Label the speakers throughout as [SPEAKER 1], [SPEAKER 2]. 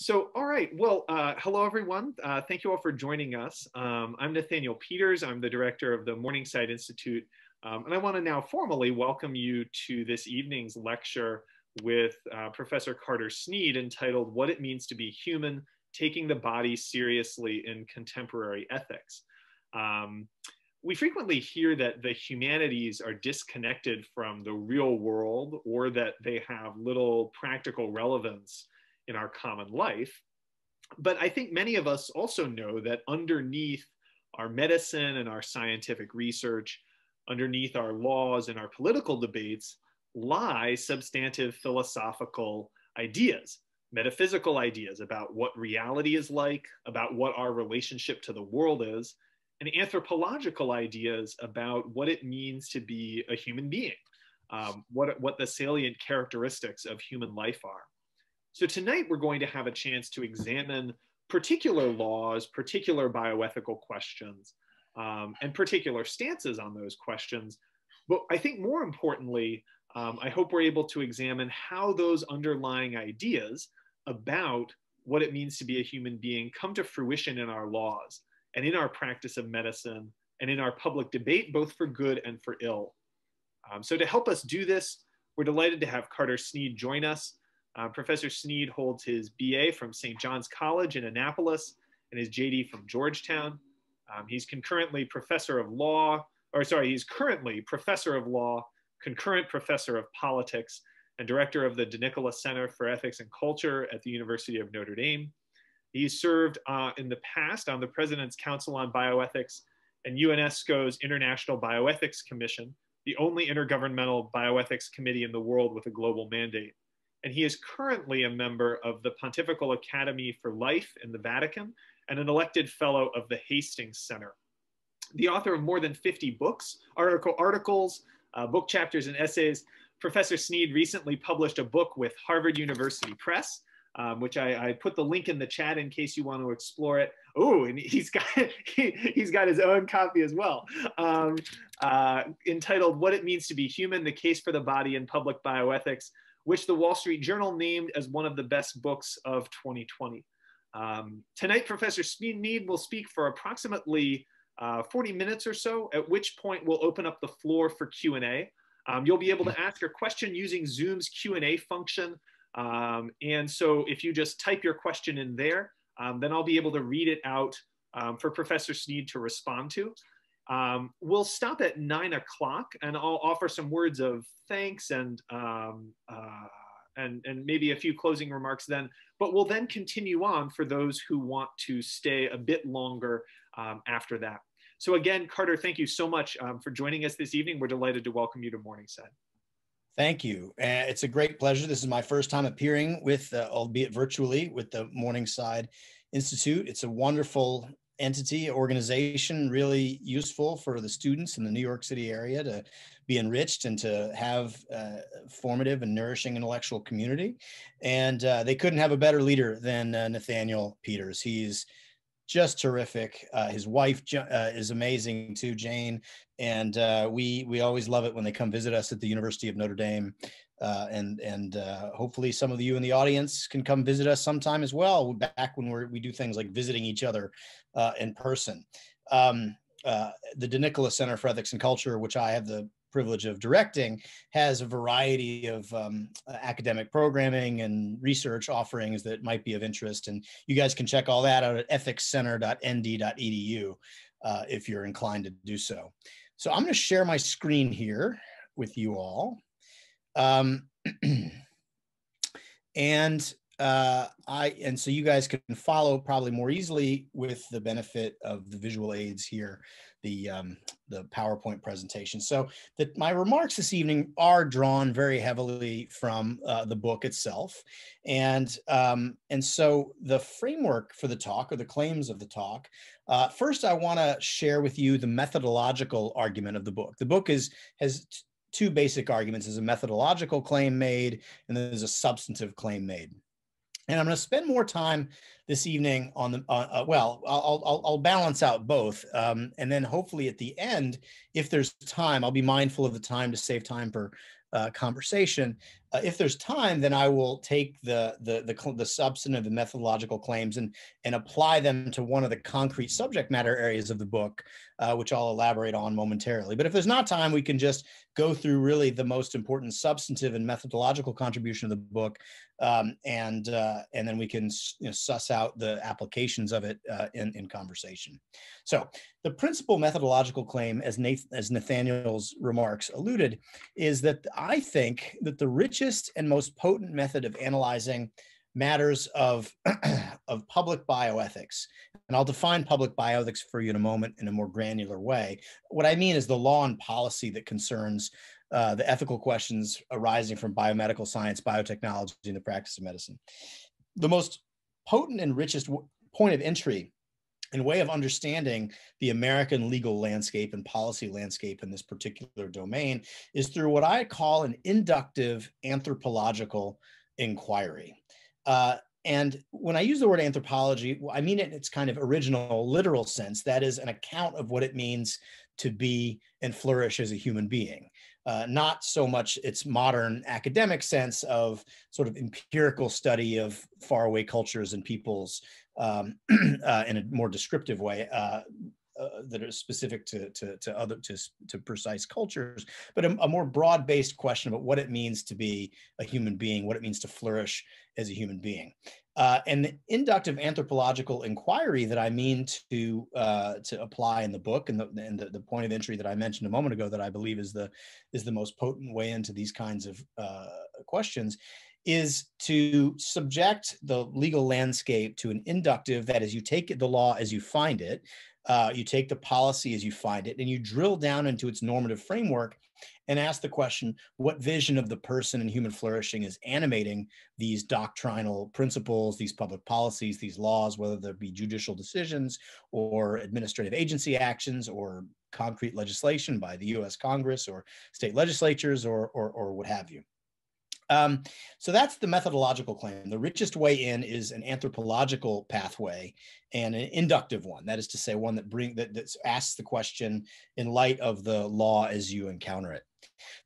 [SPEAKER 1] So, all right. Well, uh, hello, everyone. Uh, thank you all for joining us. Um, I'm Nathaniel Peters. I'm the director of the Morningside Institute. Um, and I want to now formally welcome you to this evening's lecture with uh, Professor Carter Sneed entitled What It Means to Be Human, Taking the Body Seriously in Contemporary Ethics. Um, we frequently hear that the humanities are disconnected from the real world or that they have little practical relevance in our common life. But I think many of us also know that underneath our medicine and our scientific research, underneath our laws and our political debates, lie substantive philosophical ideas, metaphysical ideas about what reality is like, about what our relationship to the world is, and anthropological ideas about what it means to be a human being, um, what, what the salient characteristics of human life are. So tonight we're going to have a chance to examine particular laws, particular bioethical questions, um, and particular stances on those questions. But I think more importantly, um, I hope we're able to examine how those underlying ideas about what it means to be a human being come to fruition in our laws and in our practice of medicine and in our public debate, both for good and for ill. Um, so to help us do this, we're delighted to have Carter Sneed join us. Uh, Professor Sneed holds his BA from St. John's College in Annapolis and his JD from Georgetown. Um, he's concurrently professor of law, or sorry, he's currently professor of law, concurrent professor of politics, and director of the DeNicola Center for Ethics and Culture at the University of Notre Dame. He served uh, in the past on the President's Council on Bioethics and UNESCO's International Bioethics Commission, the only intergovernmental bioethics committee in the world with a global mandate and he is currently a member of the Pontifical Academy for Life in the Vatican and an elected fellow of the Hastings Center. The author of more than 50 books, article, articles, uh, book chapters, and essays, Professor Sneed recently published a book with Harvard University Press, um, which I, I, put the link in the chat in case you want to explore it. Oh, and he's got he, has got his own copy as well, um, uh, entitled "What It Means to Be Human: The Case for the Body in Public Bioethics." which the Wall Street Journal named as one of the best books of 2020. Um, tonight, Professor Mead will speak for approximately uh, 40 minutes or so, at which point we'll open up the floor for Q&A. Um, you'll be able to ask your question using Zoom's Q&A function. Um, and so if you just type your question in there, um, then I'll be able to read it out um, for Professor Sneed to respond to. Um, we'll stop at nine o'clock, and I'll offer some words of thanks and um, uh, and and maybe a few closing remarks then. But we'll then continue on for those who want to stay a bit longer um, after that. So again, Carter, thank you so much um, for joining us this evening. We're delighted to welcome you to Morningside.
[SPEAKER 2] Thank you. Uh, it's a great pleasure. This is my first time appearing with, uh, albeit virtually, with the Morningside Institute. It's a wonderful entity, organization, really useful for the students in the New York City area to be enriched and to have uh, formative and nourishing intellectual community. And uh, they couldn't have a better leader than uh, Nathaniel Peters. He's just terrific. Uh, his wife uh, is amazing too, Jane, and we we always love it when they come visit us at the University of Notre Dame. Uh, and and uh, hopefully some of you in the audience can come visit us sometime as well. Back when we we do things like visiting each other uh, in person. Um, uh, the DeNicola Center for Ethics and Culture, which I have the privilege of directing, has a variety of um, uh, academic programming and research offerings that might be of interest. And you guys can check all that out at ethicscenter.nd.edu uh, if you're inclined to do so. So I'm going to share my screen here with you all. Um, and uh, I and so you guys can follow probably more easily with the benefit of the visual aids here, the um, the PowerPoint presentation. So that my remarks this evening are drawn very heavily from uh, the book itself, and um, and so the framework for the talk or the claims of the talk. Uh, first, I want to share with you the methodological argument of the book. The book is has two basic arguments: is a methodological claim made, and then there's a substantive claim made. And I'm going to spend more time this evening on the, uh, uh, well, I'll, I'll, I'll, balance out both. Um, and then hopefully at the end, if there's time, I'll be mindful of the time to save time for uh, conversation uh, if there's time, then I will take the, the the the substantive and methodological claims and and apply them to one of the concrete subject matter areas of the book, uh, which I'll elaborate on momentarily. But if there's not time, we can just go through really the most important substantive and methodological contribution of the book, um, and uh, and then we can you know, suss out the applications of it uh, in in conversation. So the principal methodological claim, as Nath- as Nathaniel's remarks alluded, is that I think that the rich richest and most potent method of analyzing matters of, of public bioethics. And I'll define public bioethics for you in a moment in a more granular way. What I mean is the law and policy that concerns uh, the ethical questions arising from biomedical science, biotechnology, and the practice of medicine. The most potent and richest point of entry and way of understanding the American legal landscape and policy landscape in this particular domain is through what I call an inductive anthropological inquiry. Uh, and when I use the word anthropology, I mean it in its kind of original literal sense that is, an account of what it means to be and flourish as a human being. Uh, not so much its modern academic sense of sort of empirical study of faraway cultures and peoples um, uh, in a more descriptive way. Uh, uh, that are specific to, to, to other to, to precise cultures, but a, a more broad-based question about what it means to be a human being, what it means to flourish as a human being. Uh, and the inductive anthropological inquiry that I mean to uh, to apply in the book and the, and the, the, point of entry that I mentioned a moment ago that I believe is the is the most potent way into these kinds of uh, questions is to subject the legal landscape to an inductive that is you take the law as you find it uh, you take the policy as you find it and you drill down into its normative framework and ask the question what vision of the person and human flourishing is animating these doctrinal principles these public policies these laws whether there be judicial decisions or administrative agency actions or concrete legislation by the us congress or state legislatures or, or, or what have you um, so that's the methodological claim. The richest way in is an anthropological pathway and an inductive one. That is to say, one that bring that asks the question in light of the law as you encounter it.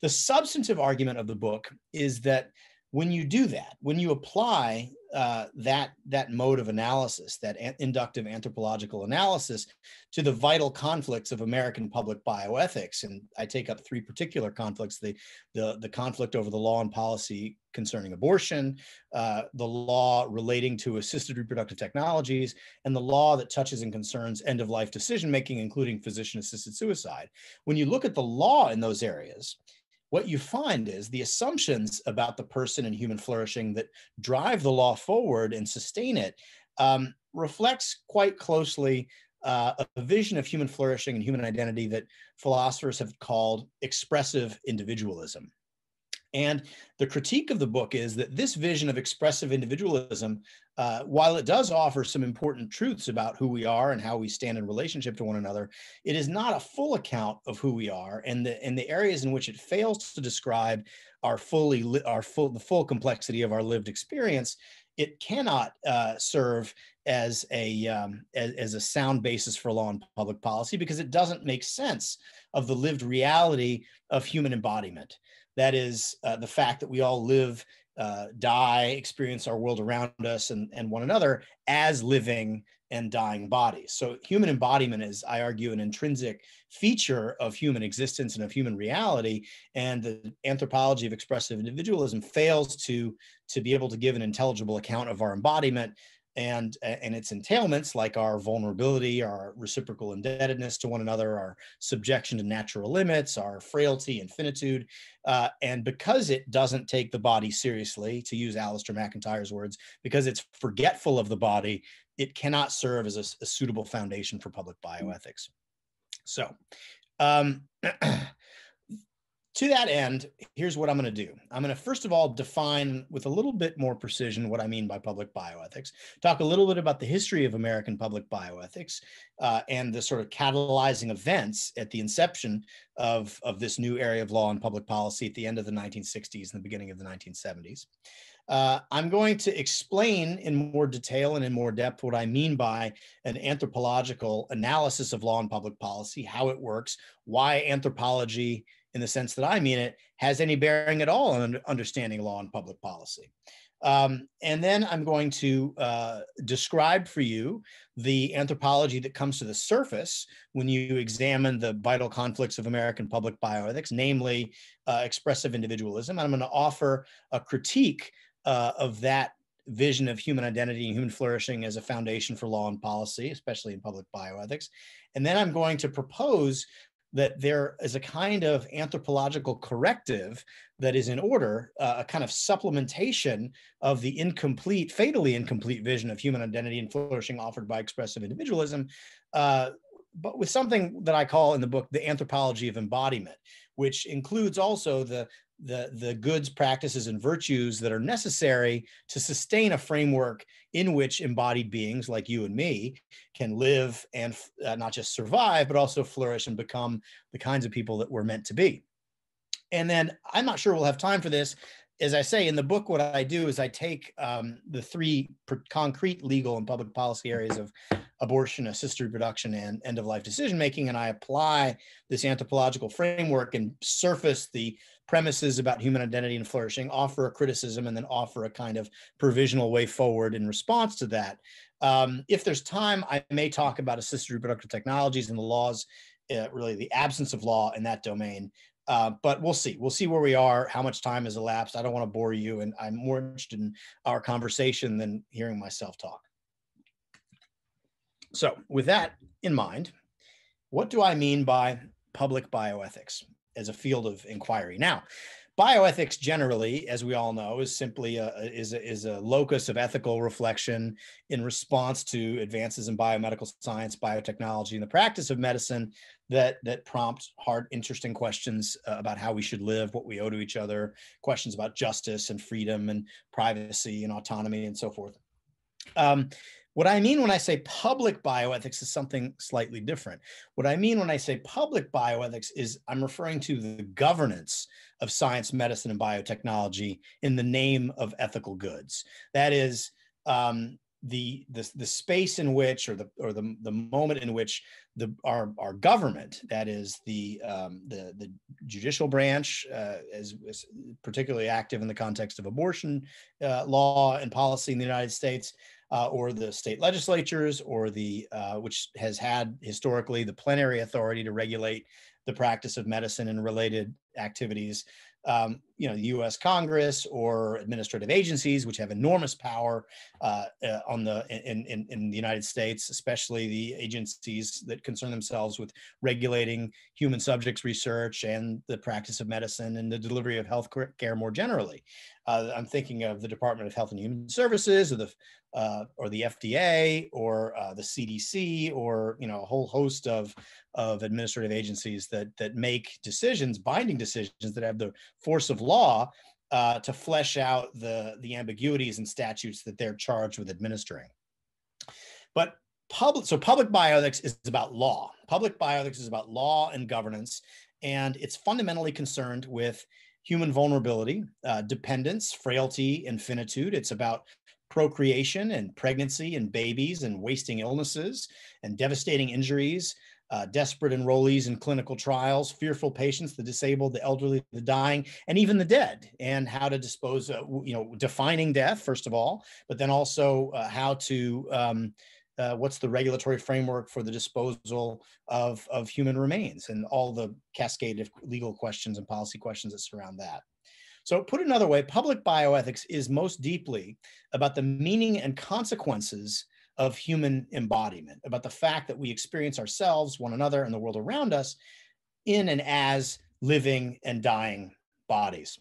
[SPEAKER 2] The substantive argument of the book is that when you do that, when you apply uh, that that mode of analysis, that an- inductive anthropological analysis, to the vital conflicts of American public bioethics. And I take up three particular conflicts: the the, the conflict over the law and policy concerning abortion, uh, the law relating to assisted reproductive technologies, and the law that touches and concerns end of life decision making, including physician assisted suicide. When you look at the law in those areas, what you find is the assumptions about the person and human flourishing that drive the law forward and sustain it um, reflects quite closely uh, a vision of human flourishing and human identity that philosophers have called expressive individualism. And the critique of the book is that this vision of expressive individualism, uh, while it does offer some important truths about who we are and how we stand in relationship to one another, it is not a full account of who we are, and the and the areas in which it fails to describe our fully li- our full the full complexity of our lived experience. It cannot uh, serve as a um, as, as, a sound basis for law and public policy because it doesn't make sense of the lived reality of human embodiment that is uh, the fact that we all live, uh, die, experience our world around us and, and one another as living and dying bodies. So, human embodiment is, I argue, an intrinsic feature of human existence and of human reality. And the anthropology of expressive individualism fails to, to be able to give an intelligible account of our embodiment and and its entailments like our vulnerability our reciprocal indebtedness to one another our subjection to natural limits our frailty and finitude uh, and because it doesn't take the body seriously to use Alistair mcintyre's words because it's forgetful of the body it cannot serve as a, a suitable foundation for public mm. bioethics so um, to that end, here's what I'm going to do. I'm going to first of all define with a little bit more precision what I mean by public bioethics, talk a little bit about the history of American public bioethics uh, and the sort of catalyzing events at the inception of, of this new area of law and public policy at the end of the 1960s and the beginning of the 1970s. Uh, I'm going to explain in more detail and in more depth what I mean by an anthropological analysis of law and public policy, how it works, why anthropology in the sense that I mean it, has any bearing at all on understanding law and public policy. Um, and then I'm going to uh, describe for you the anthropology that comes to the surface when you examine the vital conflicts of American public bioethics, namely uh, expressive individualism. And I'm going to offer a critique uh, of that vision of human identity and human flourishing as a foundation for law and policy, especially in public bioethics. And then I'm going to propose that there is a kind of anthropological corrective that is in order, uh, a kind of supplementation of the incomplete, fatally incomplete vision of human identity and flourishing offered by expressive individualism, uh, but with something that I call in the book the anthropology of embodiment, which includes also the the, the goods, practices, and virtues that are necessary to sustain a framework in which embodied beings like you and me can live and uh, not just survive, but also flourish and become the kinds of people that we're meant to be. And then I'm not sure we'll have time for this, as I say in the book, what I do is I take um, the three concrete legal and public policy areas of abortion, assisted reproduction, and end of life decision making, and I apply this anthropological framework and surface the premises about human identity and flourishing, offer a criticism, and then offer a kind of provisional way forward in response to that. Um, if there's time, I may talk about assisted reproductive technologies and the laws uh, really the absence of law in that domain. Uh, but we'll see. We'll see where we are, how much time has elapsed. I don't want to bore you, and I'm more interested in our conversation than hearing myself talk. So, with that in mind, what do I mean by public bioethics as a field of inquiry? Now, bioethics generally as we all know is simply a, is, a, is a locus of ethical reflection in response to advances in biomedical science biotechnology and the practice of medicine that that prompt hard interesting questions uh, about how we should live what we owe to each other questions about justice and freedom and privacy and autonomy and so forth um, what I mean when I say public bioethics is something slightly different. What I mean when I say public bioethics is I'm referring to the governance of science, medicine, and biotechnology in the name of ethical goods. That is, um, the, the, the space in which or the or the, the moment in which the our, our government that is the um, the the judicial branch uh, is, is, particularly active in the context of abortion uh, law and policy in the United States uh, or the state legislatures or the uh, which has had historically the plenary authority to regulate the practice of medicine and related activities um, you know the U.S. Congress or administrative agencies, which have enormous power uh, uh, on the in, in, in the United States, especially the agencies that concern themselves with regulating human subjects research and the practice of medicine and the delivery of health care more generally. Uh, I'm thinking of the Department of Health and Human Services, or the uh, or the FDA, or uh, the CDC, or you know a whole host of of administrative agencies that that make decisions, binding decisions that have the force of law uh, to flesh out the the ambiguities and statutes that they're charged with administering. But public, so public bioethics is about law. Public bioethics is about law and governance, and it's fundamentally concerned with human vulnerability, uh, dependence, frailty, and finitude. It's about procreation and pregnancy and babies and wasting illnesses and devastating injuries, uh, desperate enrollees in clinical trials, fearful patients, the disabled, the elderly, the dying, and even the dead, and how to dispose of, you know, defining death, first of all, but then also uh, how to. Um, uh, what's the regulatory framework for the disposal of, of human remains and all the cascade of legal questions and policy questions that surround that. So, put another way, public bioethics is most deeply about the meaning and consequences of human embodiment, about the fact that we experience ourselves, one another, and the world around us in and as living and dying bodies.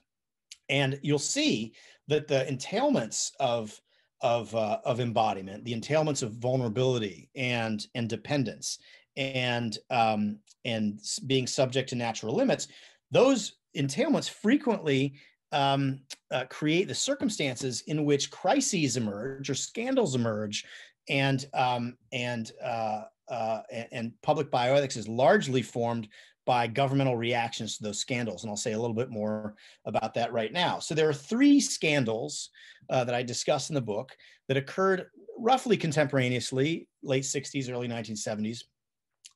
[SPEAKER 2] And you'll see that the entailments of of uh, of embodiment, the entailments of vulnerability and and dependence, and um, and being subject to natural limits, those entailments frequently um, uh, create the circumstances in which crises emerge or scandals emerge, and um, and uh, uh and public bioethics is largely formed by governmental reactions to those scandals. And I'll say a little bit more about that right now. So there are three scandals uh, that I discuss in the book that occurred roughly contemporaneously, late 60s, early 1970s,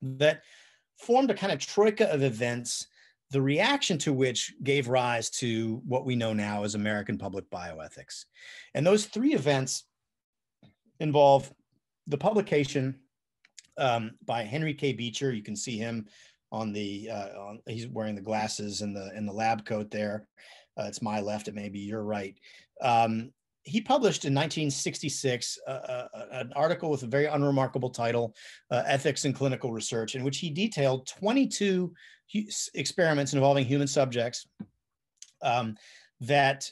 [SPEAKER 2] that formed a kind of troika of events, the reaction to which gave rise to what we know now as American public bioethics. And those three events involve the publication um, by Henry K. Beecher. You can see him on the uh, on, he's wearing the glasses and the in the lab coat there. Uh, it's my left, it may be your right. Um, he published in 1966 uh, uh, uh, an article with a very unremarkable title, uh, Ethics in Clinical Research, in which he detailed 22 experiments involving human subjects um, that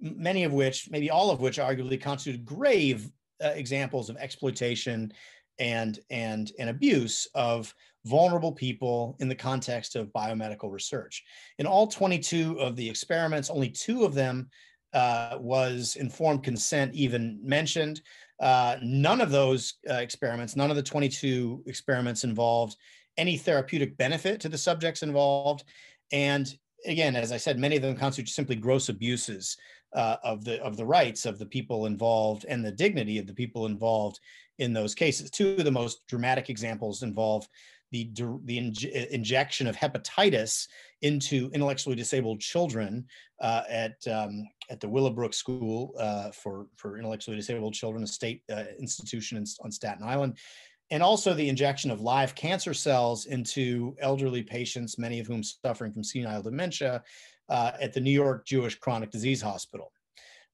[SPEAKER 2] many of which, maybe all of which, arguably constituted grave examples of exploitation and and and abuse of vulnerable people in the context of biomedical research. In all 22 of the experiments, only two of them uh, was informed consent even mentioned. Uh, none of those uh, experiments, none of the 22 experiments involved any therapeutic benefit to the subjects involved. And again, as I said, many of them constitute simply gross abuses uh, of the of the rights of the people involved and the dignity of the people involved in those cases. Two of the most dramatic examples involve the, the injection of hepatitis into intellectually disabled children uh, at, um, at the Willowbrook School uh, for, for Intellectually Disabled Children, a state uh, institution in, on Staten Island. And also the injection of live cancer cells into elderly patients, many of whom suffering from senile dementia, uh, at the New York Jewish Chronic Disease Hospital.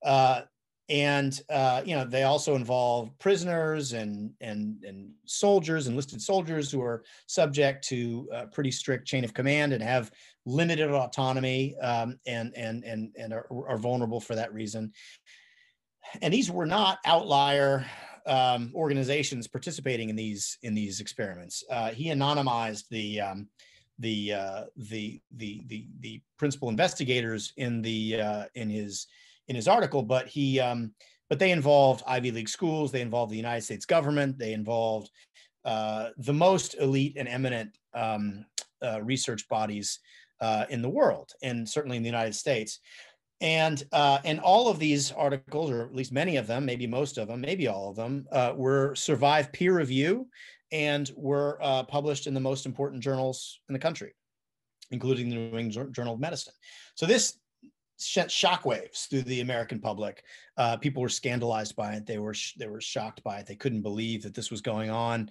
[SPEAKER 2] Uh, and uh, you know they also involve prisoners and and and soldiers enlisted soldiers who are subject to a uh, pretty strict chain of command and have limited autonomy um, and and and and are, are, vulnerable for that reason and these were not outlier um, organizations participating in these in these experiments uh, he anonymized the um, the, uh, the the the the principal investigators in the uh, in his in his article, but he um, but they involved Ivy League schools, they involved the United States government, they involved uh, the most elite and eminent um, uh, research bodies uh, in the world, and certainly in the United States. And uh, and all of these articles, or at least many of them, maybe most of them, maybe all of them, uh, were survived peer review and were uh, published in the most important journals in the country, including the New England Journal of Medicine. So this sent shockwaves through the American public. Uh, people were scandalized by it. They were they were shocked by it. They couldn't believe that this was going on,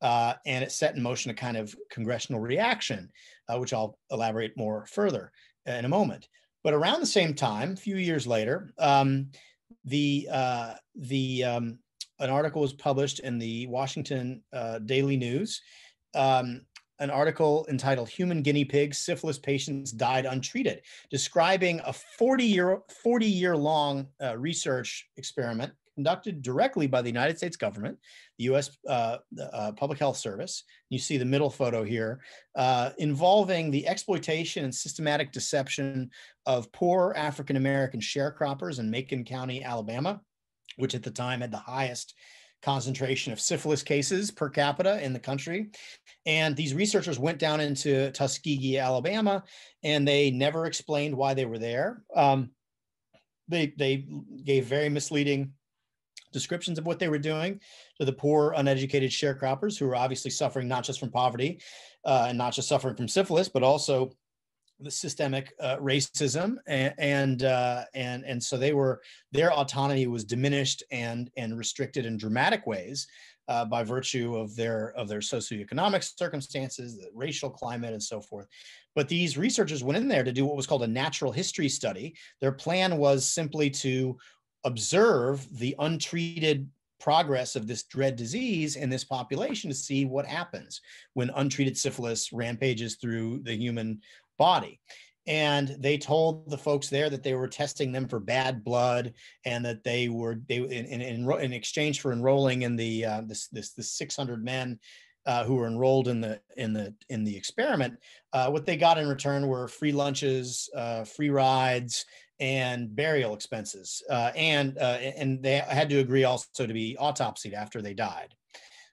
[SPEAKER 2] uh, and it set in motion a kind of congressional reaction, uh, which I'll elaborate more further uh, in a moment. But around the same time, a few years later, um, the uh, the um, an article was published in the Washington uh, Daily News um, an article entitled Human Guinea Pigs Syphilis Patients Died Untreated, describing a 40 year, 40 year long uh, research experiment conducted directly by the United States government, the US uh, uh, Public Health Service. You see the middle photo here, uh, involving the exploitation and systematic deception of poor African American sharecroppers in Macon County, Alabama, which at the time had the highest concentration of syphilis cases per capita in the country. And these researchers went down into Tuskegee, Alabama, and they never explained why they were there. Um, they, they gave very misleading descriptions of what they were doing to the poor, uneducated sharecroppers who were obviously suffering not just from poverty uh, and not just suffering from syphilis, but also the systemic uh, racism and and, uh, and and so they were their autonomy was diminished and and restricted in dramatic ways uh, by virtue of their of their socioeconomic circumstances the racial climate and so forth but these researchers went in there to do what was called a natural history study their plan was simply to observe the untreated progress of this dread disease in this population to see what happens when untreated syphilis rampages through the human body. And they told the folks there that they were testing them for bad blood, and that they were they in in, in, exchange for enrolling in the uh, this this the 600 men uh, who were enrolled in the in the in the experiment, uh, what they got in return were free lunches, uh, free rides, and burial expenses, uh, and uh, and they had to agree also to be autopsied after they died.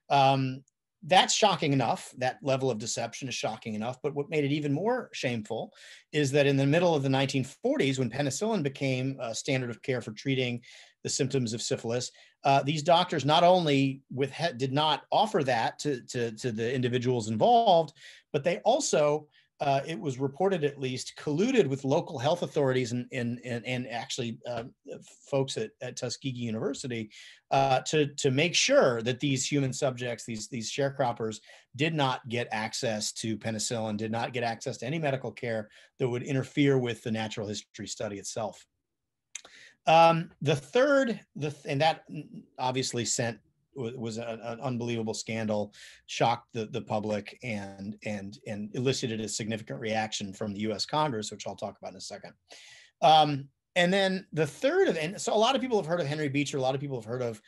[SPEAKER 2] Um, that's shocking enough. That level of deception is shocking enough. But what made it even more shameful is that in the middle of the 1940s, when penicillin became a standard of care for treating the symptoms of syphilis, uh, these doctors not only with did not offer that to, to, to the individuals involved, but they also uh, it was reported at least, colluded with local health authorities and and and, and actually uh, folks at, at Tuskegee University uh, to to make sure that these human subjects, these these sharecroppers, did not get access to penicillin, did not get access to any medical care that would interfere with the natural history study itself. Um, the third, the and that mm, obviously sent was a, an unbelievable scandal, shocked the, the public, and and and elicited a significant reaction from the U.S. Congress, which I'll talk about in a second. Um, and then the third of and so a lot of people have heard of Henry Beecher, a lot of people have heard of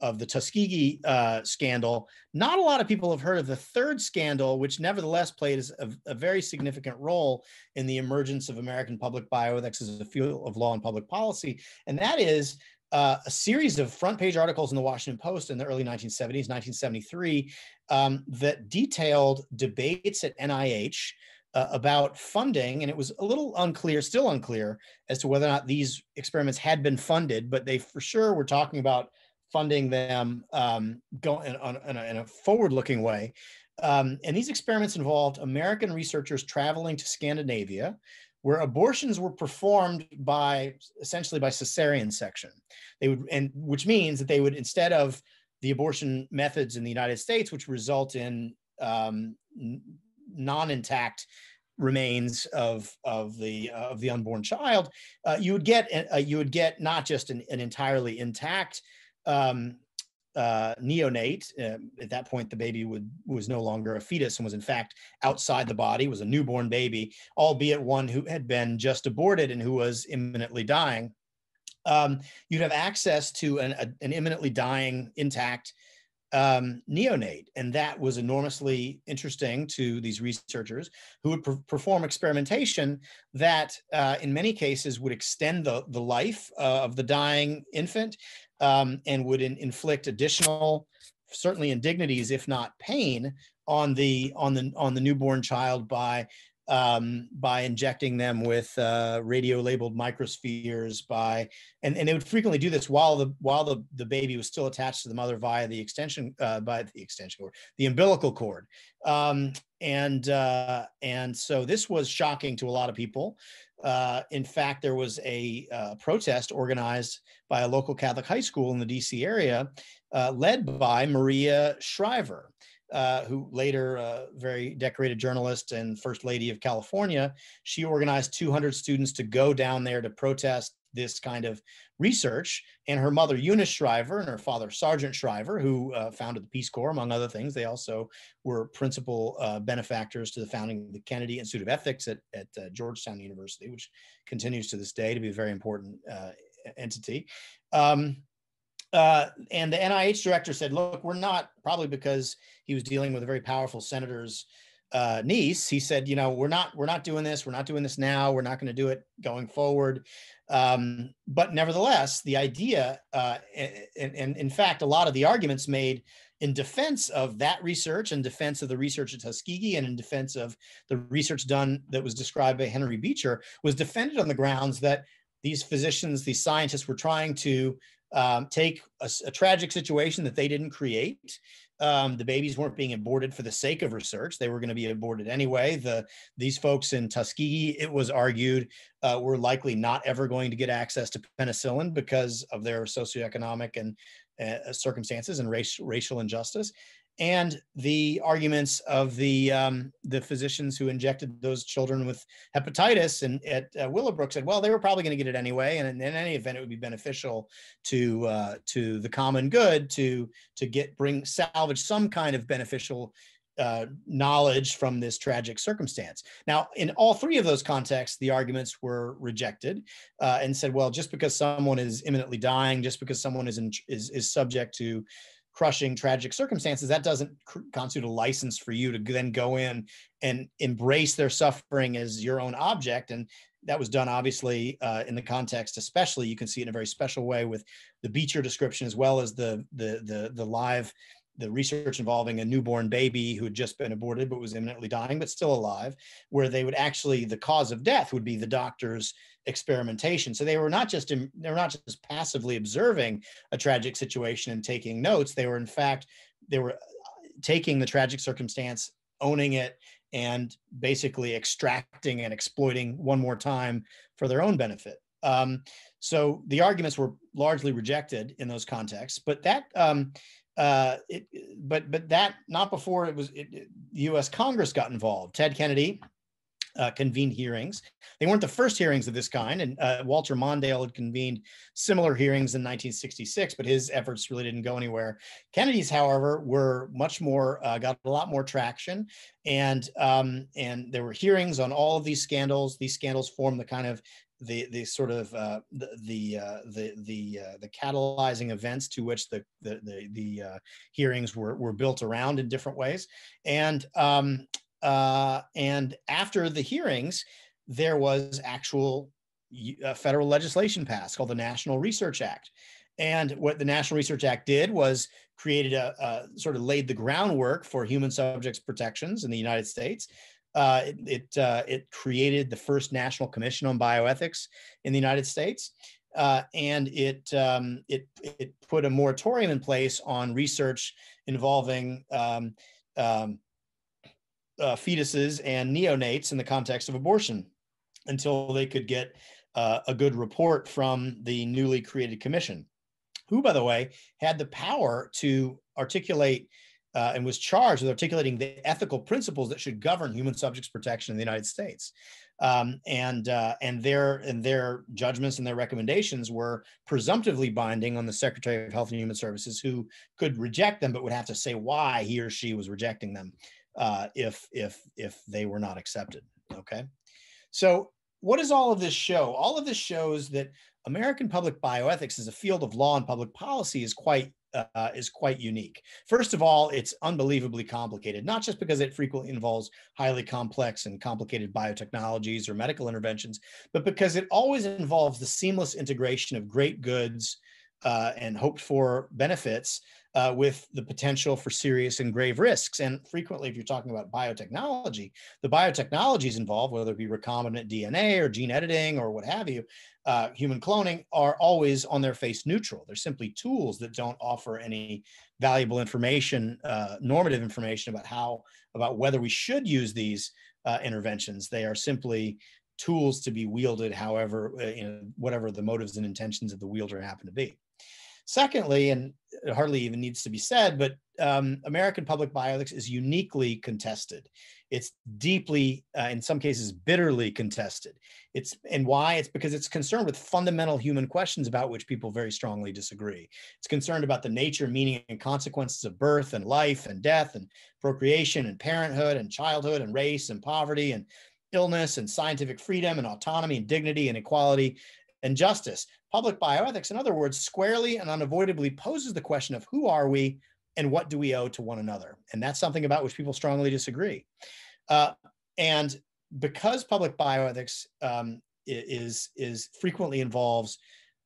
[SPEAKER 2] of the Tuskegee uh, scandal. Not a lot of people have heard of the third scandal, which nevertheless played a, a, very significant role in the emergence of American public bioethics as a field of law and public policy. And that is uh, a series of front page articles in the Washington Post in the early 1970s, 1973, um, that detailed debates at NIH uh, about funding. And it was a little unclear, still unclear, as to whether or not these experiments had been funded, but they for sure were talking about funding them um, go in, on, in, a, in a forward looking way. Um, and these experiments involved American researchers traveling to Scandinavia where abortions were performed by essentially by cesarean section. They would, and which means that they would instead of the abortion methods in the United States, which result in um, non-intact remains of of the uh, of the unborn child, uh, you would get uh, you would get not just an, an entirely intact um, uh, neonate. Um, at that point, the baby would, was no longer a fetus and was in fact outside the body, was a newborn baby, albeit one who had been just aborted and who was imminently dying. Um, you'd have access to an, a, an imminently dying, intact um, neonate. And that was enormously interesting to these researchers who would perform experimentation that, uh, in many cases, would extend the, the life uh, of the dying infant, um, and would in, inflict additional, certainly indignities, if not pain, on the on the on the newborn child by um, by injecting them with uh, radio labeled microspheres by and, and they would frequently do this while the while the, the baby was still attached to the mother via the extension uh, by the extension cord the umbilical cord um, and uh, and so this was shocking to a lot of people uh, in fact, there was a uh, protest organized by a local Catholic high school in the DC area, uh, led by Maria Shriver, uh, who later a uh, very decorated journalist and first lady of California. She organized 200 students to go down there to protest this kind of research. And her mother, Eunice Shriver, and her father, Sergeant Shriver, who uh, founded the Peace Corps, among other things. They also were principal uh, benefactors to the founding of the Kennedy Institute of Ethics at, at uh, Georgetown University, which continues to this day to be a very important uh, entity. Um, uh, and the NIH director said, look, we're not, probably because he was dealing with a very powerful senator's uh, niece. He said, you know, we're not, we're not doing this. We're not doing this now. We're not going to do it going forward. Um, but nevertheless, the idea, uh, and, and, in fact, a lot of the arguments made in defense of that research, in defense of the research at Tuskegee, and in defense of the research done that was described by Henry Beecher, was defended on the grounds that these physicians, these scientists were trying to um, take a, a, tragic situation that they didn't create, um, the babies weren't being aborted for the sake of research. They were going to be aborted anyway. The these folks in Tuskegee, it was argued, uh, were likely not ever going to get access to penicillin because of their socioeconomic and uh, circumstances and race, racial injustice and the arguments of the um, the physicians who injected those children with hepatitis and at uh, Willowbrook said, well, they were probably going to get it anyway, and in, any event, it would be beneficial to uh, to the common good to to get bring salvage some kind of beneficial. Uh, knowledge from this tragic circumstance. Now, in all three of those contexts, the arguments were rejected uh, and said, "Well, just because someone is imminently dying, just because someone is in, is is subject to crushing tragic circumstances that doesn't constitute a license for you to then go in and embrace their suffering as your own object and that was done obviously uh, in the context especially you can see it in a very special way with the beecher description as well as the the the, the live the research involving a newborn baby who had just been aborted but was imminently dying but still alive where they would actually the cause of death would be the doctor's experimentation. So they were not just in, they were not just passively observing a tragic situation and taking notes. They were in fact they were uh, taking the tragic circumstance, owning it, and basically extracting and exploiting one more time for their own benefit. Um, so the arguments were largely rejected in those contexts, but that. Um, uh, it, but but that not before it was it, it, U.S. Congress got involved. Ted Kennedy, uh, convened hearings. They weren't the first hearings of this kind, and uh, Walter Mondale had convened similar hearings in 1966, but his efforts really didn't go anywhere. Kennedy's, however, were much more uh, got a lot more traction, and um, and there were hearings on all of these scandals. These scandals formed the kind of the the sort of uh, the the uh, the the, uh, the catalyzing events to which the the the, the uh, hearings were were built around in different ways, and um, uh, and after the hearings, there was actual uh, federal legislation passed called the National Research Act. And what the National Research Act did was created a, a sort of laid the groundwork for human subjects protections in the United States. Uh, it it, uh, it, created the first national commission on bioethics in the United States, uh, and it, um, it it put a moratorium in place on research involving um, um, uh, fetuses and neonates in the context of abortion until they could get uh, a good report from the newly created commission, who, by the way, had the power to articulate uh, and was charged with articulating the ethical principles that should govern human subjects protection in the United States. Um, and uh, and their and their judgments and their recommendations were presumptively binding on the Secretary of Health and Human Services, who could reject them but would have to say why he or she was rejecting them uh, if if if they were not accepted. Okay, so what does all of this show? All of this shows that American public bioethics as a field of law and public policy is quite uh, is quite unique. First of all, it's unbelievably complicated, not just because it frequently involves highly complex and complicated biotechnologies or medical interventions, but because it always involves the seamless integration of great goods uh, and hoped for benefits uh, with the potential for serious and grave risks. And frequently, if you're talking about biotechnology, the biotechnologies involved, whether it be recombinant DNA or gene editing or what have you, uh, human cloning, are always on their face neutral. They're simply tools that don't offer any valuable information, uh, normative information about how, about whether we should use these uh, interventions. They are simply tools to be wielded, however, uh, you know, whatever the motives and intentions of the wielder happen to be. Secondly, and it hardly even needs to be said, but um, American public bioethics is uniquely contested. It's deeply, uh, in some cases, bitterly contested. It's and why? It's because it's concerned with fundamental human questions about which people very strongly disagree. It's concerned about the nature, meaning, and consequences of birth and life and death and procreation and parenthood and childhood and race and poverty and illness and scientific freedom and autonomy and dignity and equality and justice. Public bioethics, in other words, squarely and unavoidably poses the question of who are we and what do we owe to one another? And that's something about which people strongly disagree. Uh, and because public bioethics um, is, is frequently involves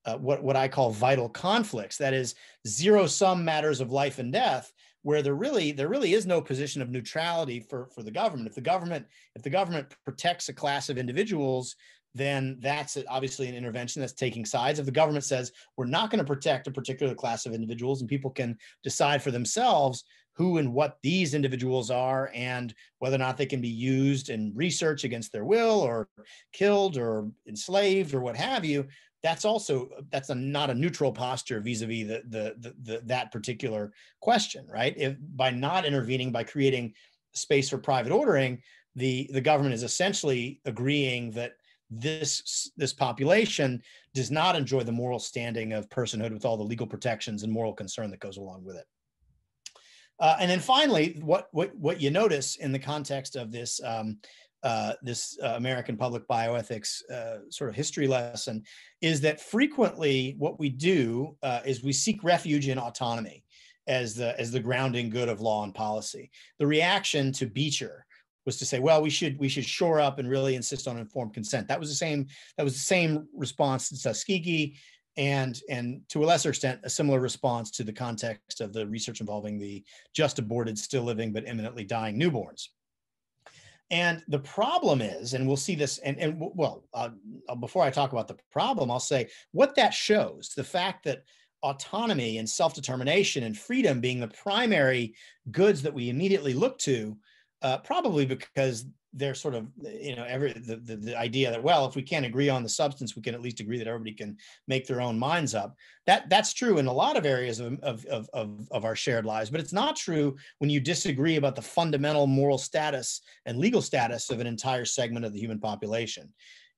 [SPEAKER 2] uh, what, what I call vital conflicts, that is zero sum matters of life and death, where there really there really is no position of neutrality for for the government if the government if the government protects a class of individuals then that's obviously an intervention that's taking sides. If the government says we're not going to protect a particular class of individuals and people can decide for themselves who and what these individuals are and whether or not they can be used in research against their will or killed or enslaved or what have you, that's also that's a, not a neutral posture vis-a-vis the, the, the, the that particular question, right? If by not intervening, by creating space for private ordering, the the government is essentially agreeing that this this population does not enjoy the moral standing of personhood with all the legal protections and moral concern that goes along with it. Uh, and then finally, what what what you notice in the context of this um, uh, this uh, American public bioethics uh, sort of history lesson is that frequently what we do uh, is we seek refuge in autonomy as the as the grounding good of law and policy. The reaction to Beecher was to say, well, we should we should shore up and really insist on informed consent. That was the same that was the same response to Tuskegee, and and to a lesser extent, a similar response to the context of the research involving the just aborted, still living but imminently dying newborns. And the problem is, and we'll see this, and, and well, uh, before I talk about the problem, I'll say what that shows the fact that autonomy and self determination and freedom being the primary goods that we immediately look to uh, probably because they're sort of you know every the, the, the, idea that well if we can't agree on the substance we can at least agree that everybody can make their own minds up that that's true in a lot of areas of, of, of, of, our shared lives but it's not true when you disagree about the fundamental moral status and legal status of an entire segment of the human population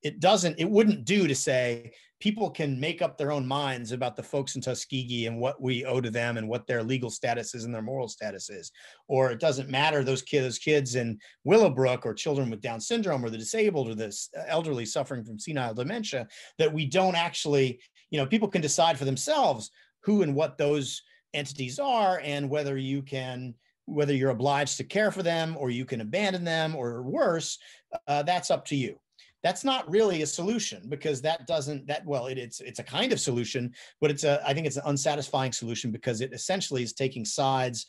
[SPEAKER 2] it doesn't it wouldn't do to say people can make up their own minds about the folks in Tuskegee and what we owe to them and what their legal status is and their moral status is. Or it doesn't matter those kids, those kids in Willowbrook or children with Down syndrome or the disabled or the elderly suffering from senile dementia that we don't actually, you know, people can decide for themselves who and what those entities are and whether you can whether you're obliged to care for them or you can abandon them or worse uh, that's up to you that's not really a solution because that doesn't that well it, it's it's a kind of solution but it's a i think it's an unsatisfying solution because it essentially is taking sides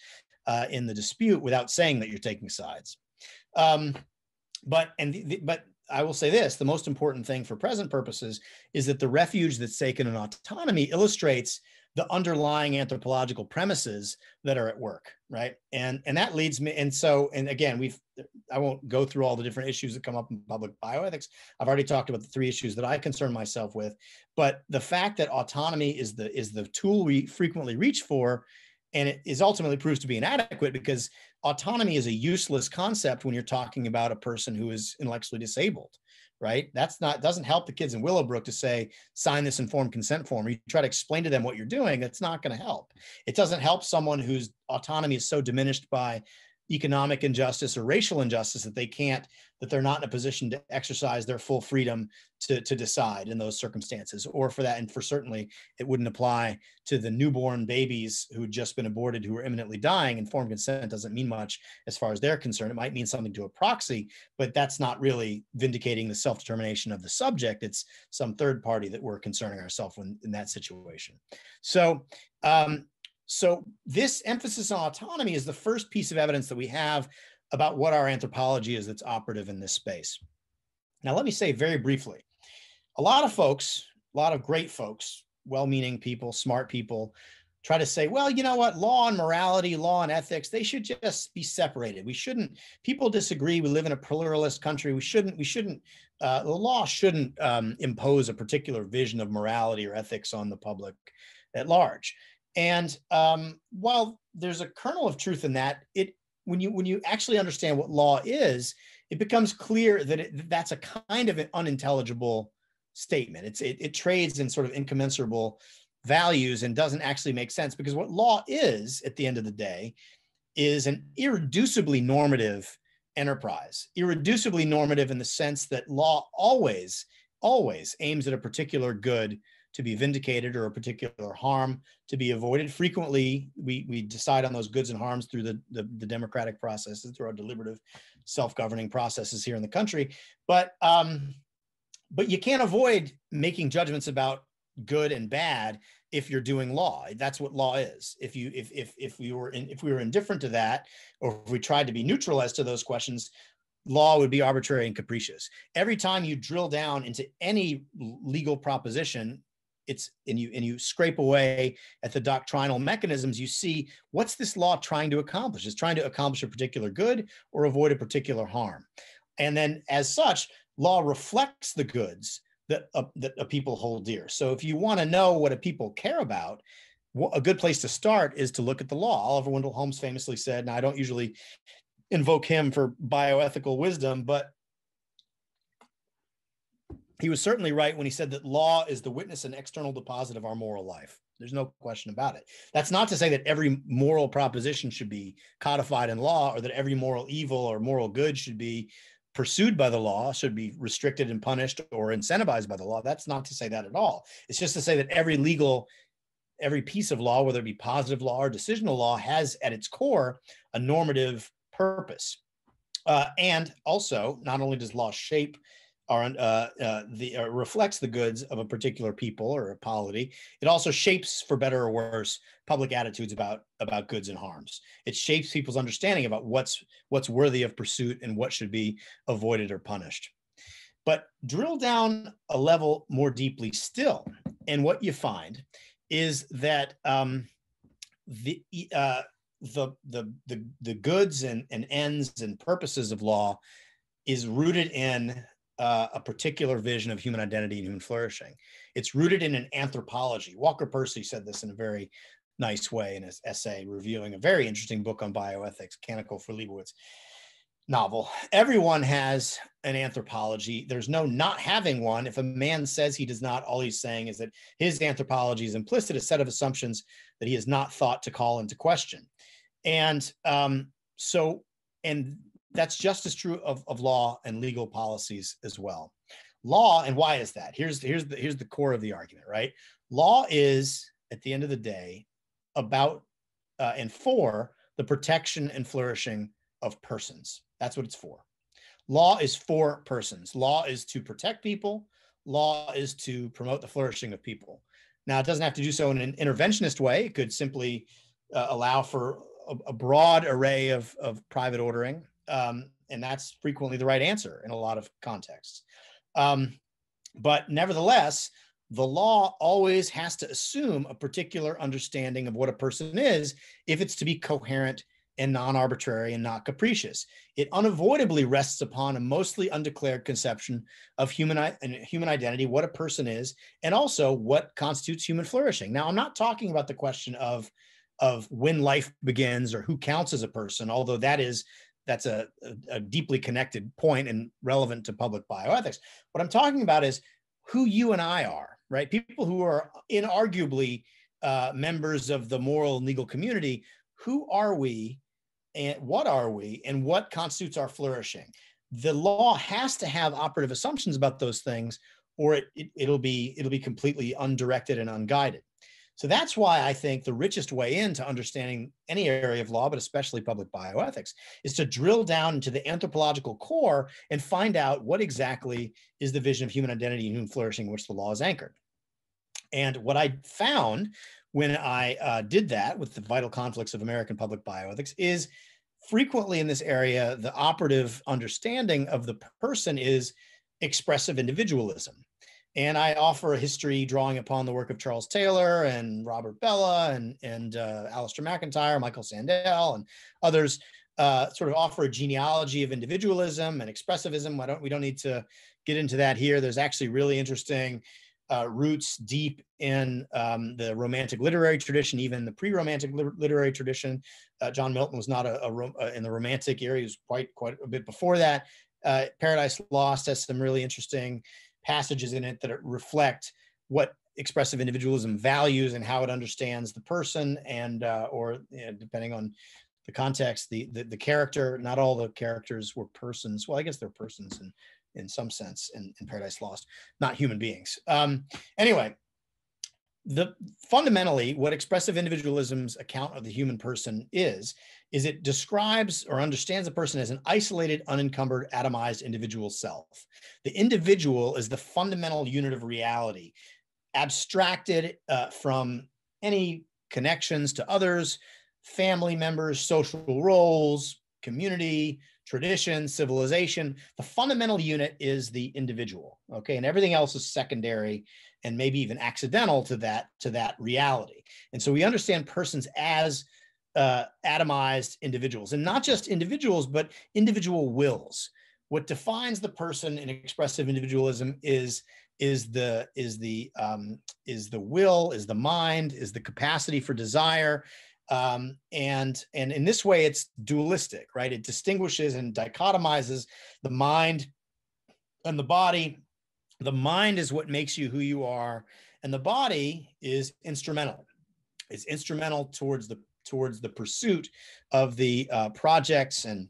[SPEAKER 2] uh, in the dispute without saying that you're taking sides um, but and the, the, but I will say this the most important thing for present purposes is that the refuge that's taken in autonomy illustrates the underlying anthropological premises that are at work right and and that leads me and so and again we've i won't go through all the different issues that come up in public bioethics i've already talked about the three issues that i concern myself with but the fact that autonomy is the is the tool we frequently reach for and it is ultimately proves to be inadequate because autonomy is a useless concept when you're talking about a person who is intellectually disabled right? That's not doesn't help the kids in Willowbrook to say sign this informed consent form. you try to explain to them what you're doing. That's not going to help. It doesn't help someone whose autonomy is so diminished by economic injustice or racial injustice that they can't that they're not in a position to exercise their full freedom to, to decide in those circumstances or for that and for certainly it wouldn't apply to the newborn babies who had just been aborted who are imminently dying informed consent doesn't mean much as far as they're concerned it might mean something to a proxy but that's not really vindicating the self-determination of the subject it's some third party that we're concerning ourselves in, in that situation so um, so, this emphasis on autonomy is the first piece of evidence that we have about what our anthropology is that's operative in this space. Now, let me say very briefly a lot of folks, a lot of great folks, well meaning people, smart people, try to say, well, you know what, law and morality, law and ethics, they should just be separated. We shouldn't, people disagree. We live in a pluralist country. We shouldn't, we shouldn't, uh, the law shouldn't um, impose a particular vision of morality or ethics on the public at large. And um, while there's a kernel of truth in that, it when you when you actually understand what law is, it becomes clear that it, that's a kind of an unintelligible statement. It's it, it trades in sort of incommensurable values and doesn't actually make sense because what law is at the end of the day is an irreducibly normative enterprise. Irreducibly normative in the sense that law always always aims at a particular good to be vindicated or a particular harm to be avoided. Frequently, we, we decide on those goods and harms through the, the, the democratic processes, through our deliberative self-governing processes here in the country. But, um, but you can't avoid making judgments about good and bad if you're doing law that's what law is if you if if, if we were in, if we were indifferent to that or if we tried to be neutral as to those questions law would be arbitrary and capricious every time you drill down into any legal proposition it's and you and you scrape away at the doctrinal mechanisms you see what's this law trying to accomplish it's trying to accomplish a particular good or avoid a particular harm and then as such law reflects the goods that a, that a people hold dear so if you want to know what a people care about a good place to start is to look at the law oliver wendell holmes famously said and i don't usually invoke him for bioethical wisdom but he was certainly right when he said that law is the witness and external deposit of our moral life. There's no question about it. That's not to say that every moral proposition should be codified in law or that every moral evil or moral good should be pursued by the law, should be restricted and punished or incentivized by the law. That's not to say that at all. It's just to say that every legal, every piece of law, whether it be positive law or decisional law, has at its core a normative purpose. Uh, and also, not only does law shape are uh, uh, the uh, reflects the goods of a particular people or a polity. It also shapes, for better or worse, public attitudes about about goods and harms. It shapes people's understanding about what's what's worthy of pursuit and what should be avoided or punished. But drill down a level more deeply still, and what you find is that um, the uh, the, the the the goods and, and ends and purposes of law is rooted in uh, a particular vision of human identity and human flourishing. It's rooted in an anthropology. Walker Percy said this in a very nice way in his essay reviewing a very interesting book on bioethics, Canical for Leibowitz novel. Everyone has an anthropology. There's no not having one. If a man says he does not, all he's saying is that his anthropology is implicit, a set of assumptions that he has not thought to call into question. And um, so, and that's just as true of, of law and legal policies as well. Law, and why is that? Here's, here's, the, here's the core of the argument, right? Law is, at the end of the day, about uh, and for the protection and flourishing of persons. That's what it's for. Law is for persons. Law is to protect people. Law is to promote the flourishing of people. Now, it doesn't have to do so in an interventionist way. It could simply uh, allow for a, a broad array of, of private ordering um, and that's frequently the right answer in a lot of contexts. Um, but nevertheless, the law always has to assume a particular understanding of what a person is if it's to be coherent and non arbitrary and not capricious. It unavoidably rests upon a mostly undeclared conception of human, human identity, what a person is, and also what constitutes human flourishing. Now, I'm not talking about the question of, of when life begins or who counts as a person, although that is that's a, a, a deeply connected point and relevant to public bioethics. What I'm talking about is who you and I are, right? People who are inarguably uh, members of the moral and legal community. Who are we and what are we and what constitutes our flourishing? The law has to have operative assumptions about those things or it, it, will be it'll be completely undirected and unguided. So that's why I think the richest way into understanding any area of law, but especially public bioethics, is to drill down into the anthropological core and find out what exactly is the vision of human identity and human flourishing in which the law is anchored. And what I found when I uh, did that with the vital conflicts of American public bioethics is frequently in this area, the operative understanding of the person is expressive individualism and I offer a history drawing upon the work of Charles Taylor and Robert Bella and and uh, Alistair McIntyre, Michael Sandel, and others. Uh, sort of offer a genealogy of individualism and expressivism. Why don't we don't need to get into that here. There's actually really interesting uh, roots deep in um, the Romantic literary tradition, even the pre-Romantic li- literary tradition. Uh, John Milton was not a, a uh, in the Romantic era; he was quite quite a bit before that. Uh, Paradise Lost has some really interesting passages in it that it reflect what expressive individualism values and how it understands the person and uh, or you know, depending on the context the, the, the character not all the characters were persons well i guess they're persons in in some sense in, in paradise lost not human beings um, anyway the fundamentally what expressive individualism's account of the human person is is it describes or understands a person as an isolated unencumbered atomized individual self the individual is the fundamental unit of reality abstracted uh, from any connections to others family members social roles community tradition civilization the fundamental unit is the individual okay and everything else is secondary and maybe even accidental to that to that reality. And so we understand persons as uh, atomized individuals, and not just individuals, but individual wills. What defines the person in expressive individualism is is the is the um, is the will, is the mind, is the capacity for desire, um, and and in this way it's dualistic, right? It distinguishes and dichotomizes the mind and the body the mind is what makes you who you are and the body is instrumental it's instrumental towards the towards the pursuit of the uh, projects and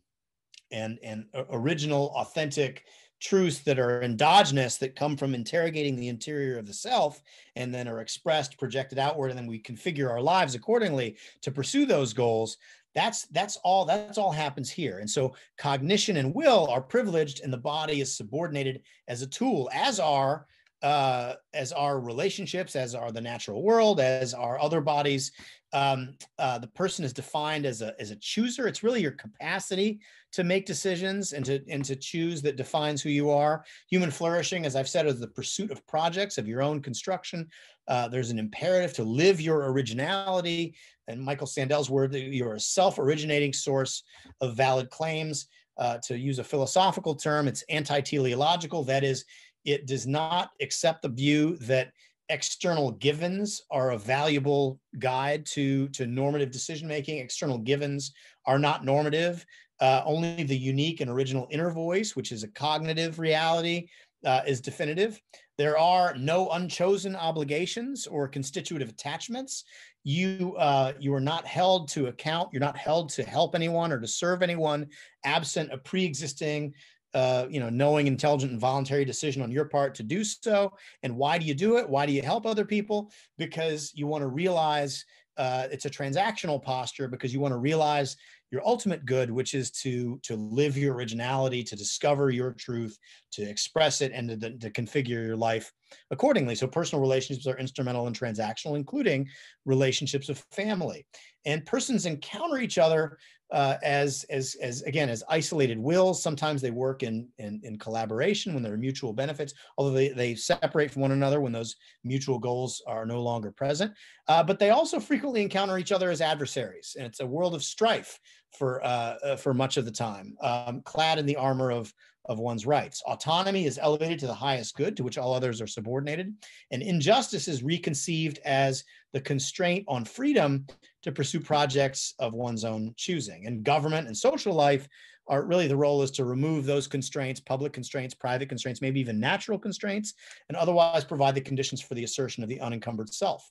[SPEAKER 2] and and uh, original authentic truths that are endogenous that come from interrogating the interior of the self and then are expressed projected outward and then we configure our lives accordingly to pursue those goals that's that's all that's all happens here and so cognition and will are privileged and the body is subordinated as a tool as are uh, as our relationships as are the natural world as are other bodies um, uh, the person is defined as a as a chooser. It's really your capacity to make decisions and to and to choose that defines who you are. Human flourishing, as I've said, is the pursuit of projects of your own construction. Uh, there's an imperative to live your originality, and Michael Sandel's word that you're a self-originating source of valid claims. Uh, to use a philosophical term, it's anti-teleological. That is, it does not accept the view that external givens are a valuable guide to, to normative decision making. External givens are not normative. Uh, only the unique and original inner voice, which is a cognitive reality, uh, is definitive. There are no unchosen obligations or constitutive attachments. You uh, you are not held to account. You're not held to help anyone or to serve anyone, absent a pre-existing uh, you know, knowing, intelligent, and voluntary decision on your part to do so. And why do you do it? Why do you help other people? Because you want to realize uh, it's a transactional posture because you want to realize your ultimate good, which is to to live your originality, to discover your truth, to express it, and to, to configure your life accordingly. So personal relationships are instrumental and transactional, including relationships of family. And persons encounter each other uh, as as as again as isolated wills. Sometimes they work in, in in collaboration when there are mutual benefits, although they, they separate from one another when those mutual goals are no longer present. Uh, but they also frequently encounter each other as adversaries, and it's a world of strife for uh, uh for much of the time, um, clad in the armor of of one's rights. Autonomy is elevated to the highest good to which all others are subordinated, and injustice is reconceived as the constraint on freedom to pursue projects of one's own choosing. And government and social life are really the role is to remove those constraints, public constraints, private constraints, maybe even natural constraints, and otherwise provide the conditions for the assertion of the unencumbered self.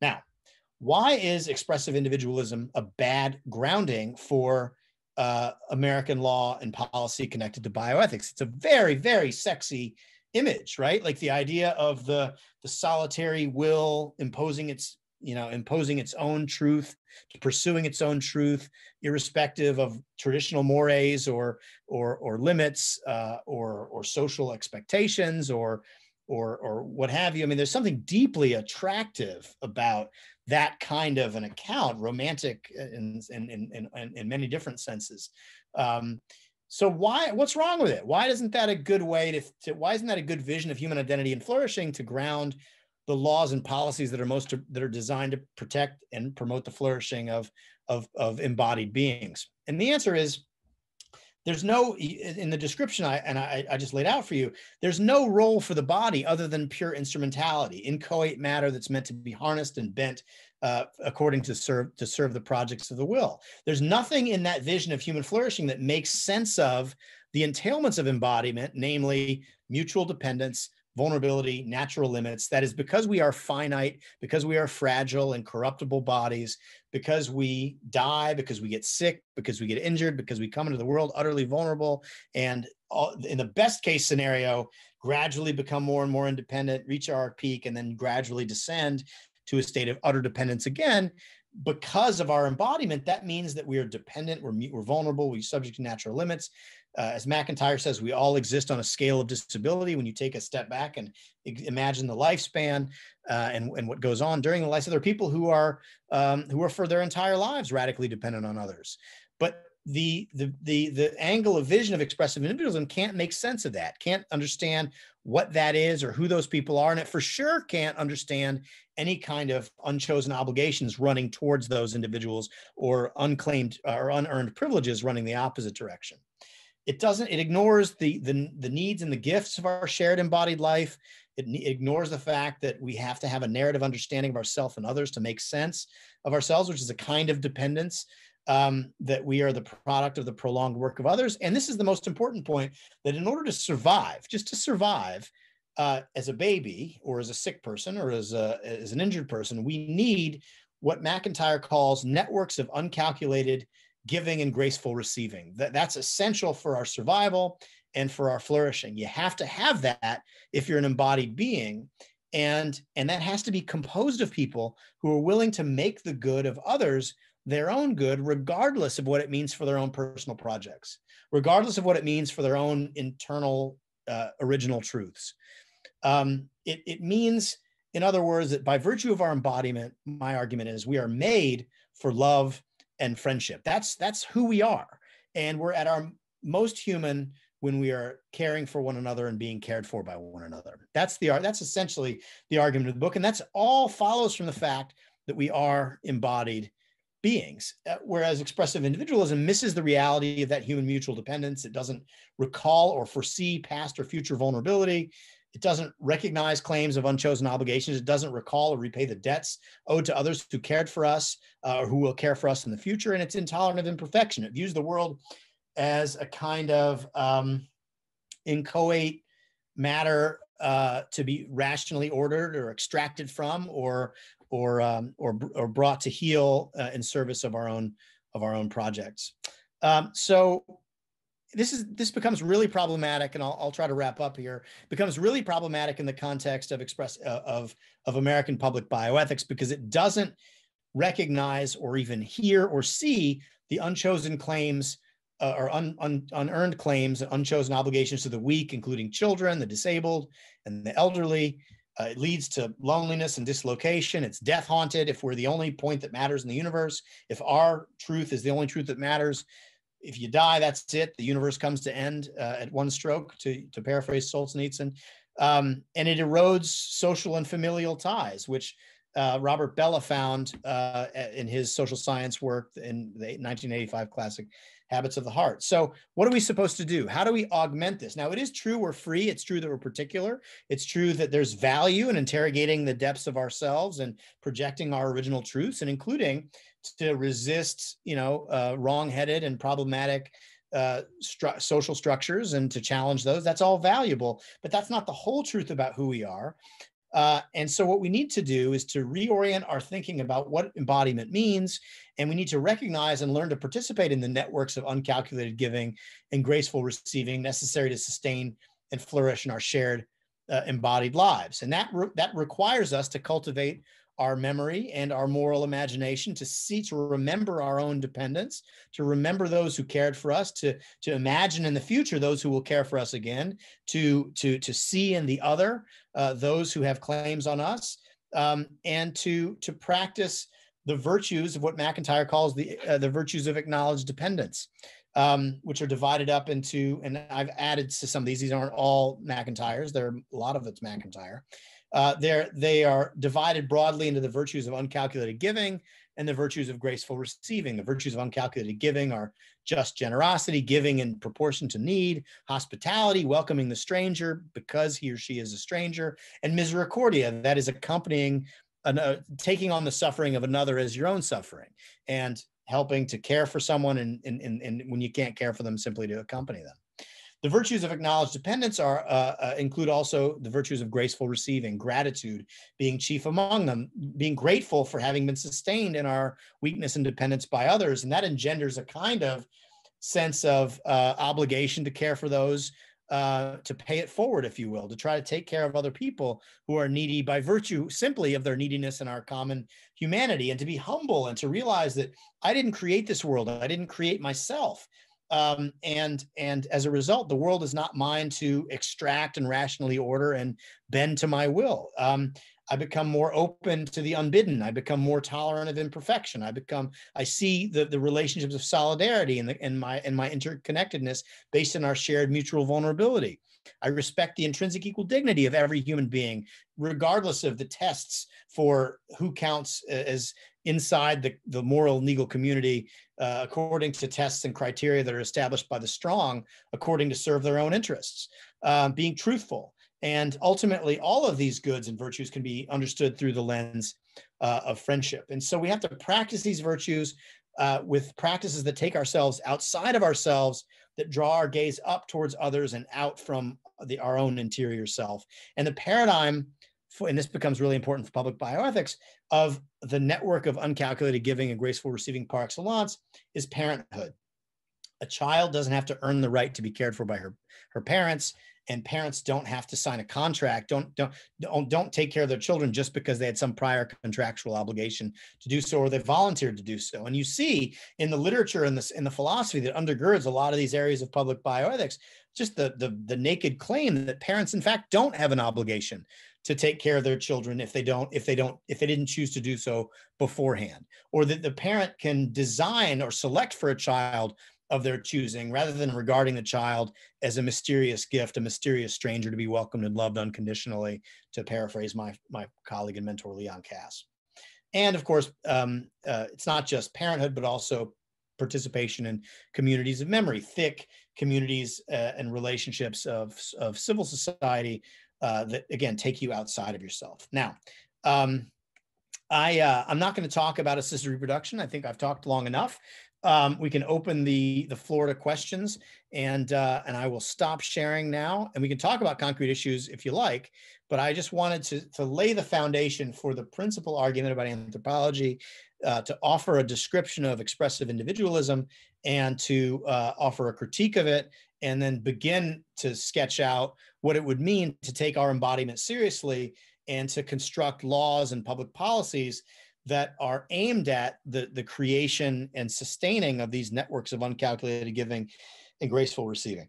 [SPEAKER 2] Now, why is expressive individualism a bad grounding for uh, American law and policy connected to bioethics. It's a very, very sexy image, right? Like the idea of the the solitary will imposing its you know imposing its own truth pursuing its own truth irrespective of traditional mores or or or limits uh, or or social expectations or or or what have you i mean there's something deeply attractive about that kind of an account, romantic in, in, in, in, in many different senses. Um, so why, what's wrong with it? Why isn't that a good way to, to, why isn't that a good vision of human identity and flourishing to ground the laws and policies that are most, to, that are designed to protect and promote the flourishing of, of, of embodied beings? And the answer is there's no in the description I and I, I, just laid out for you. There's no role for the body other than pure instrumentality, inchoate matter that's meant to be harnessed and bent uh, according to serve to serve the projects of the will. There's nothing in that vision of human flourishing that makes sense of the entailments of embodiment, namely mutual dependence, vulnerability, natural limits. That is because we are finite, because we are fragile and corruptible bodies, because we die, because we get sick, because we get injured, because we come into the world utterly vulnerable. And all, in the best case scenario, gradually become more and more independent, reach our peak, and then gradually descend to a state of utter dependence again. Because of our embodiment, that means that we are dependent, we're, we're vulnerable, we're subject to natural limits uh, as McIntyre says, we all exist on a scale of disability. When you take a step back and imagine the lifespan uh, and, and what goes on during the life, so there are people who are um, who are for their entire lives radically dependent on others. But the, the the the angle of vision of expressive individualism can't make sense of that. Can't understand what that is or who those people are, and it for sure can't understand any kind of unchosen obligations running towards those individuals or unclaimed uh, or unearned privileges running the opposite direction it doesn't it ignores the, the the needs and the gifts of our shared embodied life it ignores the fact that we have to have a narrative understanding of ourselves and others to make sense of ourselves which is a kind of dependence um, that we are the product of the prolonged work of others and this is the most important point that in order to survive just to survive uh, as a baby or as a sick person or as, a, as an injured person we need what mcintyre calls networks of uncalculated giving and graceful receiving. That, that's essential for our survival and for our flourishing. You have to have that if you're an embodied being. And, and that has to be composed of people who are willing to make the good of others their own good, regardless of what it means for their own personal projects, regardless of what it means for their own internal uh, original truths. Um, it, it means, in other words, that by virtue of our embodiment, my argument is we are made for love and friendship. That's that's who we are, and we're at our most human when we are caring for one another and being cared for by one another. That's the that's essentially the argument of the book, and that's all follows from the fact that we are embodied beings. Uh, whereas expressive individualism misses the reality of that human mutual dependence. It doesn't recall or foresee past or future vulnerability. It doesn't recognize claims of unchosen obligations. It doesn't recall or repay the debts owed to others who cared for us uh, or who will care for us in the future. And it's intolerant of imperfection. It views the world as a kind of um, inchoate matter uh, to be rationally ordered or extracted from or or um, or, or brought to heal uh, in service of our own of our own projects. Um, so this is this becomes really problematic and I'll, I'll try to wrap up here becomes really problematic in the context of express uh, of of american public bioethics because it doesn't recognize or even hear or see the unchosen claims uh, or un, un, unearned claims and unchosen obligations to the weak including children the disabled and the elderly uh, it leads to loneliness and dislocation. It's death haunted if we're the only point that matters in the universe, if our truth is the only truth that matters if you die, that's it. The universe comes to end uh, at one stroke, to, to paraphrase Solzhenitsyn. Um, and it erodes social and familial ties, which uh, Robert Bella found uh, in his social science work in the 1985 classic Habits of the Heart. So, what are we supposed to do? How do we augment this? Now, it is true we're free. It's true that we're particular. It's true that there's value in interrogating the depths of ourselves and projecting our original truths, and including to resist, you know, uh, headed and problematic uh, stru- social structures and to challenge those. That's all valuable, but that's not the whole truth about who we are. Uh, and so, what we need to do is to reorient our thinking about what embodiment means. And we need to recognize and learn to participate in the networks of uncalculated giving and graceful receiving necessary to sustain and flourish in our shared uh, embodied lives. And that, re- that requires us to cultivate our memory and our moral imagination to see to remember our own dependence to remember those who cared for us to to imagine in the future those who will care for us again to to to see in the other uh, those who have claims on us um, and to to practice the virtues of what mcintyre calls the uh, the virtues of acknowledged dependence um, which are divided up into and i've added to some of these these aren't all mcintyres there are a lot of it's mcintyre uh, they are divided broadly into the virtues of uncalculated giving and the virtues of graceful receiving. The virtues of uncalculated giving are just generosity, giving in proportion to need, hospitality, welcoming the stranger because he or she is a stranger, and misericordia, that is accompanying, an, uh, taking on the suffering of another as your own suffering, and helping to care for someone, and, and, and, and when you can't care for them, simply to accompany them. The virtues of acknowledged dependence are uh, uh, include also the virtues of graceful receiving, gratitude being chief among them, being grateful for having been sustained in our weakness and dependence by others, and that engenders a kind of sense of uh, obligation to care for those uh, to pay it forward, if you will, to try to take care of other people who are needy by virtue simply of their neediness and our common humanity, and to be humble and to realize that I didn't create this world, I didn't create myself. Um, and and as a result, the world is not mine to extract and rationally order and bend to my will. Um, I become more open to the unbidden. I become more tolerant of imperfection. I become I see the, the relationships of solidarity and, the, and my and my interconnectedness based on our shared mutual vulnerability. I respect the intrinsic equal dignity of every human being, regardless of the tests for who counts uh, as inside the, the moral and legal community uh, according to tests and criteria that are established by the strong according to serve their own interests uh, being truthful and ultimately all of these goods and virtues can be understood through the lens uh, of friendship and so we have to practice these virtues uh, with practices that take ourselves outside of ourselves that draw our gaze up towards others and out from the, our own interior self and the paradigm for, and this becomes really important for public bioethics, of the network of uncalculated giving and graceful receiving par excellence is parenthood. A child doesn't have to earn the right to be cared for by her, her parents, and parents don't have to sign a contract. Don't don't don't don't take care of their children just because they had some prior contractual obligation to do so, or they volunteered to do so. And you see in the literature and this in the philosophy that undergirds a lot of these areas of public bioethics, just the, the the naked claim that parents in fact don't have an obligation to take care of their children if they don't if they don't if they didn't choose to do so beforehand or that the parent can design or select for a child of their choosing rather than regarding the child as a mysterious gift a mysterious stranger to be welcomed and loved unconditionally to paraphrase my my colleague and mentor leon cass and of course um, uh, it's not just parenthood but also participation in communities of memory thick communities uh, and relationships of, of civil society uh, that again take you outside of yourself. Now, um, I uh, I'm not going to talk about assisted reproduction. I think I've talked long enough. Um, we can open the the floor to questions, and uh, and I will stop sharing now, and we can talk about concrete issues if you like. But I just wanted to to lay the foundation for the principal argument about anthropology, uh, to offer a description of expressive individualism, and to uh, offer a critique of it, and then begin to sketch out what it would mean to take our embodiment seriously and to construct laws and public policies that are aimed at the, the creation and sustaining of these networks of
[SPEAKER 1] uncalculated giving and graceful receiving.